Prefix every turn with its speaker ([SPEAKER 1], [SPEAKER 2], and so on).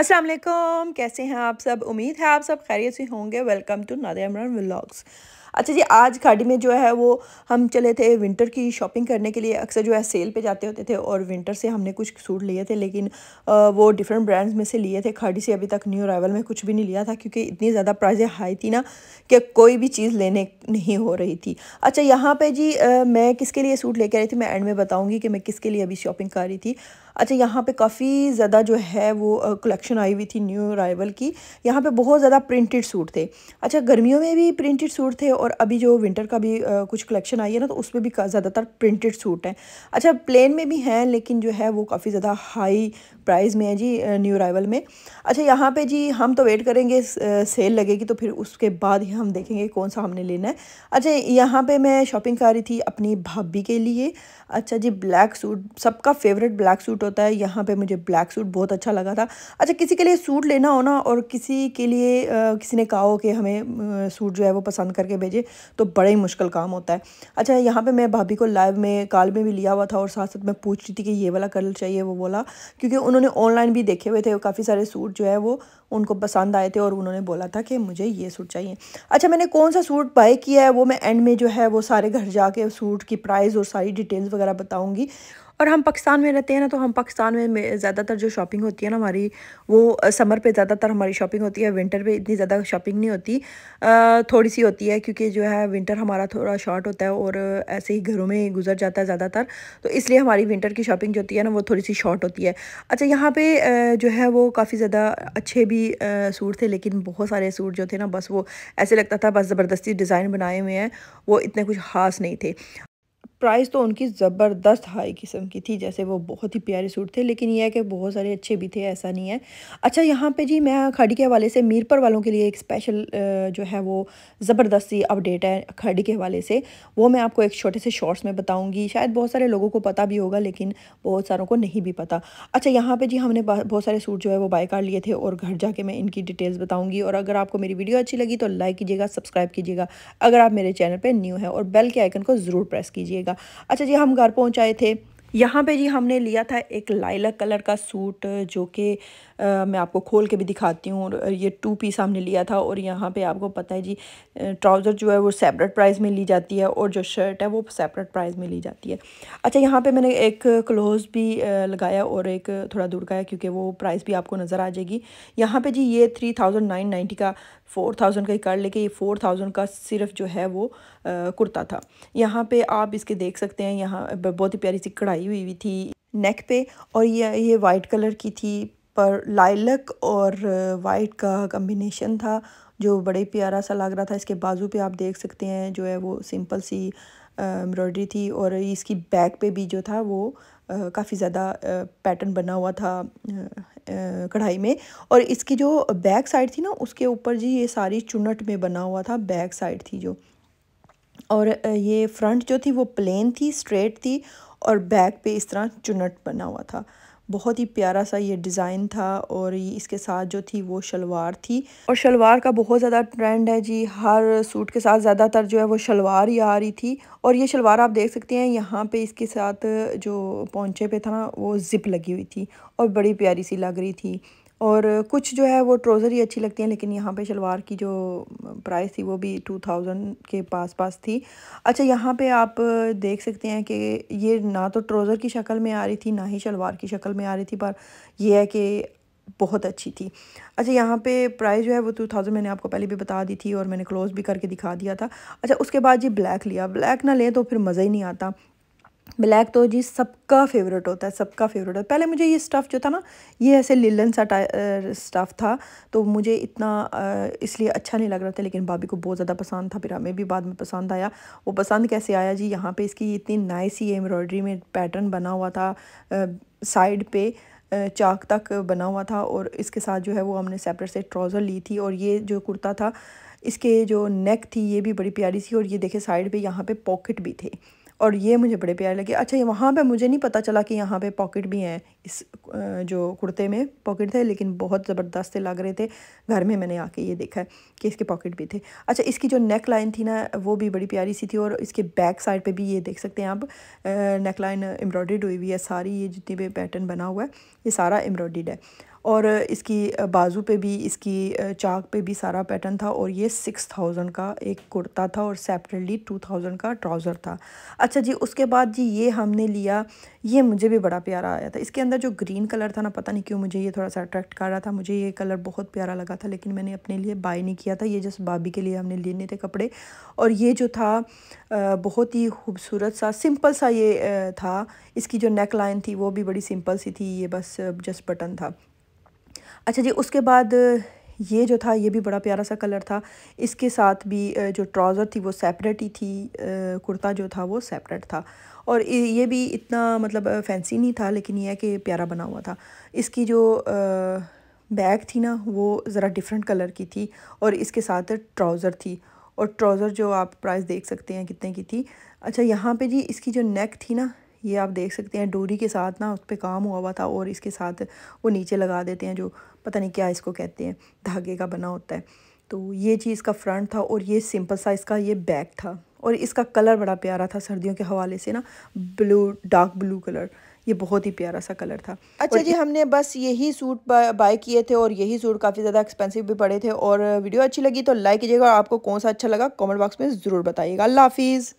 [SPEAKER 1] अस्सलाम वालेकुम कैसे हैं आप सब उम्मीद है आप सब खैरियत से होंगे welcome to Nade Imran vlogs अच्छा जी आज खाड़ी में जो है वो हम चले थे विंटर की शॉपिंग करने के लिए अक्सर जो है सेल पे जाते होते थे और विंटर से हमने कुछ सूट लिए थे लेकिन वो डिफरेंट ब्रांड्स में से लिए थे खाड़ी से अभी तक न्यू अरावल में कुछ भी नहीं लिया था क्योंकि इतनी ज़्यादा प्राइजें हाई थी ना कि कोई भी चीज़ लेने नहीं हो रही थी अच्छा यहाँ पर जी मैं किसके लिए सूट लेकर आई थी मैं एंड में बताऊँगी कि मैं किसके लिए अभी शॉपिंग कर रही थी अच्छा यहाँ पे काफ़ी ज़्यादा जो है वो कलेक्शन आई हुई थी न्यू अराइवल की यहाँ पे बहुत ज़्यादा प्रिंटेड सूट थे अच्छा गर्मियों में भी प्रिंटेड सूट थे और अभी जो विंटर का भी आ, कुछ कलेक्शन आई है ना तो उसमें भी ज़्यादातर प्रिंटेड सूट हैं अच्छा प्लेन में भी हैं लेकिन जो है वो काफ़ी ज़्यादा हाई प्राइस में है जी न्यू अराइवल में अच्छा यहाँ पर जी हम तो वेट करेंगे सेल लगेगी तो फिर उसके बाद ही हम देखेंगे कौन सा हमने लेना है अच्छा यहाँ पर मैं शॉपिंग कर रही थी अपनी भाभी के लिए अच्छा जी ब्लैक सूट सबका फेवरेट ब्लैक सूट सूट होता है यहाँ पे मुझे ब्लैक सूट बहुत अच्छा लगा था अच्छा किसी के लिए सूट लेना हो ना और किसी के लिए किसी ने कहा हो कि हमें सूट जो है वो पसंद करके भेजे तो बड़ा ही मुश्किल काम होता है अच्छा यहाँ पर मैं भाभी को लाइव में कॉल में भी लिया हुआ था और साथ साथ मैं पूछ रही थी कि ये वाला कलर चाहिए वो बोला क्योंकि उन्होंने ऑनलाइन भी देखे हुए थे काफ़ी सारे सूट जो है वो उनको पसंद आए थे और उन्होंने बोला था कि मुझे ये सूट चाहिए अच्छा मैंने कौन सा सूट बाय किया है वो मैं एंड में जो है वो सारे घर जाके सूट की प्राइस और सारी डिटेल्स वगैरह बताऊँगी और हम पाकिस्तान में रहते हैं ना तो हम पाकिस्तान में ज़्यादातर जो शॉपिंग होती है ना हमारी वो समर पे ज़्यादातर हमारी शॉपिंग होती है विंटर पे इतनी ज़्यादा शॉपिंग नहीं होती थोड़ी सी होती है क्योंकि जो है विंटर हमारा थोड़ा शॉर्ट होता है और ऐसे ही घरों में गुजर जाता है ज़्यादातर तो इसलिए हमारी विंटर की शॉपिंग जो होती है ना वो थोड़ी सी शॉर्ट होती है अच्छा यहाँ पर जो है वो काफ़ी ज़्यादा अच्छे भी सूट थे लेकिन बहुत सारे सूट जो थे ना बस वो ऐसे लगता था बस ज़बरदस्ती डिज़ाइन बनाए हुए हैं वो इतने कुछ खास नहीं थे प्राइस तो उनकी ज़बरदस्त हाई किस्म की थी जैसे वो बहुत ही प्यारे सूट थे लेकिन यह है कि बहुत सारे अच्छे भी थे ऐसा नहीं है अच्छा यहाँ पे जी मैं खाड़ी के हवाले से मीरपुर वालों के लिए एक स्पेशल जो है वो ज़बरदस्ती अपडेट है खाड़ी के हवाले से वो मैं आपको एक छोटे से शॉर्ट्स में बताऊँगी शायद बहुत सारे लोगों को पता भी होगा लेकिन बहुत सारों को नहीं भी पता अच्छा यहाँ पर जी हमने बहुत सारे सूट जो है वो बाय कर लिए थे और घर जाके मैं इनकी डिटेल्स बताऊँगी और अगर आपको मेरी वीडियो अच्छी लगी तो लाइक कीजिएगा सब्सक्राइब कीजिएगा अगर आप मेरे चैनल पर न्यू है और बेल के आइकन को ज़रूर प्रेस कीजिएगा अच्छा जी हम घर पहुँच आए थे यहाँ पे जी हमने लिया था एक लाइलक कलर का सूट जो कि मैं आपको खोल के भी दिखाती हूँ और ये टू पीस हमने लिया था और यहाँ पे आपको पता है जी ट्राउज़र जो है वो सेपरेट प्राइस में ली जाती है और जो शर्ट है वो सेपरेट प्राइस में ली जाती है अच्छा यहाँ पे मैंने एक क्लोज भी लगाया और एक थोड़ा दूर का क्योंकि वो प्राइस भी आपको नज़र आ जाएगी यहाँ पर जी ये थ्री थाउजेंड नाइन नाइन्टी का फोर थाउजेंड का ही कर लेके ये फोर थाउजेंड का सिर्फ जो है वो कुर्ता था यहाँ पर आप इसके देख सकते हैं यहाँ बहुत ही प्यारी सी कढ़ाई लगाई हुई थी नेक पे और ये ये वाइट कलर की थी पर लाइलक और वाइट uh, का कम्बिनेशन था जो बड़े प्यारा सा लग रहा था इसके बाजू पे आप देख सकते हैं जो है वो सिंपल सी एम्ब्रॉयडरी uh, थी और इसकी बैक पे भी जो था वो uh, काफ़ी ज़्यादा पैटर्न बना हुआ था कढ़ाई में और इसकी जो बैक साइड थी ना उसके ऊपर जी ये सारी चुनट में बना हुआ था बैक साइड थी जो और ये फ्रंट जो थी वो प्लेन थी स्ट्रेट थी और बैक पे इस तरह चुनट बना हुआ था बहुत ही प्यारा सा ये डिज़ाइन था और ये इसके साथ जो थी वो शलवार थी और शलवार का बहुत ज़्यादा ट्रेंड है जी हर सूट के साथ ज़्यादातर जो है वो शलवार ही आ रही थी और ये शलवार आप देख सकते हैं यहाँ पे इसके साथ जो पौंचे पे था ना वो ज़िप लगी हुई थी और बड़ी प्यारी सी लग रही थी और कुछ जो है वो ट्रोज़र ही अच्छी लगती हैं लेकिन यहाँ पे शलवार की जो प्राइस थी वो भी टू थाउजेंड के पास पास थी अच्छा यहाँ पे आप देख सकते हैं कि ये ना तो ट्रोज़र की शक्ल में आ रही थी ना ही शलवार की शक्ल में आ रही थी पर यह है कि बहुत अच्छी थी अच्छा यहाँ पे प्राइस जो है वो टू थाउजेंड मैंने आपको पहले भी बता दी थी और मैंने क्लोज़ भी करके दिखा दिया था अच्छा उसके बाद ये ब्लैक लिया ब्लैक ना लें तो फिर मज़ा ही नहीं आता ब्लैक तो जी सबका फेवरेट होता है सबका फेवरेट होता है पहले मुझे ये स्टफ़ जो था ना ये ऐसे लिलन सा स्टफ़ था तो मुझे इतना इसलिए अच्छा नहीं लग रहा था लेकिन भाभी को बहुत ज़्यादा पसंद था फिर हमें भी बाद में पसंद आया वो पसंद कैसे आया जी यहाँ पे इसकी इतनी नाइस ही एम्ब्रॉयडरी में पैटर्न बना हुआ था साइड पर चाक तक बना हुआ था और इसके साथ जो है वो हमने सेपरेट से ट्राउज़र ली थी और ये जो कुर्ता था इसके जो नेक थी ये भी बड़ी प्यारी सी और ये देखे साइड पर यहाँ पर पॉकेट भी थे और ये मुझे बड़े प्यारे लगे अच्छा ये वहाँ पे मुझे नहीं पता चला कि यहाँ पे पॉकेट भी हैं इस जो कुर्ते में पॉकेट थे लेकिन बहुत ज़बरदस्त लग रहे थे घर में मैंने आके ये देखा है कि इसके पॉकेट भी थे अच्छा इसकी जो नेक लाइन थी ना वो भी बड़ी प्यारी सी थी और इसके बैक साइड पर भी ये देख सकते हैं आप नेक लाइन एम्ब्रॉयड हुई हुई है सारी ये जितनी भी पैटर्न बना हुआ है ये सारा एम्ब्रॉयड है और इसकी बाजू पे भी इसकी चाक पे भी सारा पैटर्न था और ये सिक्स थाउजेंड का एक कुर्ता था और सेपरेटली टू थाउजेंड का ट्राउज़र था अच्छा जी उसके बाद जी ये हमने लिया ये मुझे भी बड़ा प्यारा आया था इसके अंदर जो ग्रीन कलर था ना पता नहीं क्यों मुझे ये थोड़ा सा अट्रैक्ट कर रहा था मुझे ये कलर बहुत प्यारा लगा था लेकिन मैंने अपने लिए बाई नहीं किया था ये जस्ट भाभी के लिए हमने लेने थे कपड़े और ये जो था बहुत ही खूबसूरत सा सिंपल सा ये था इसकी जो नेक लाइन थी वो भी बड़ी सिंपल सी थी ये बस जस्ट बटन था अच्छा जी उसके बाद ये जो था ये भी बड़ा प्यारा सा कलर था इसके साथ भी जो ट्राउज़र थी वो सेपरेट ही थी कुर्ता जो था वो सेपरेट था और ये भी इतना मतलब फैंसी नहीं था लेकिन यह है कि प्यारा बना हुआ था इसकी जो बैग थी ना वो ज़रा डिफरेंट कलर की थी और इसके साथ ट्राउज़र थी और ट्राउज़र जो आप प्राइस देख सकते हैं कितने की थी अच्छा यहाँ पे जी इसकी जो नेक थी ना ये आप देख सकते हैं डोरी के साथ ना उस पर काम हुआ हुआ था और इसके साथ वो नीचे लगा देते हैं जो पता नहीं क्या इसको कहते हैं धागे का बना होता है तो ये चीज़ का फ्रंट था और ये सिंपल सा इसका ये बैक था और इसका कलर बड़ा प्यारा था सर्दियों के हवाले से ना ब्लू डार्क ब्लू कलर ये बहुत ही प्यारा सा कलर था अच्छा जी हमने बस यही सूट बाय किए थे और यही सूट काफ़ी ज़्यादा एक्सपेंसिव भी पड़े थे और वीडियो अच्छी लगी तो लाइक कीजिएगा और आपको कौन सा अच्छा लगा कमेंट बॉक्स में ज़रूर बताइएगा अल्लाह हाफिज़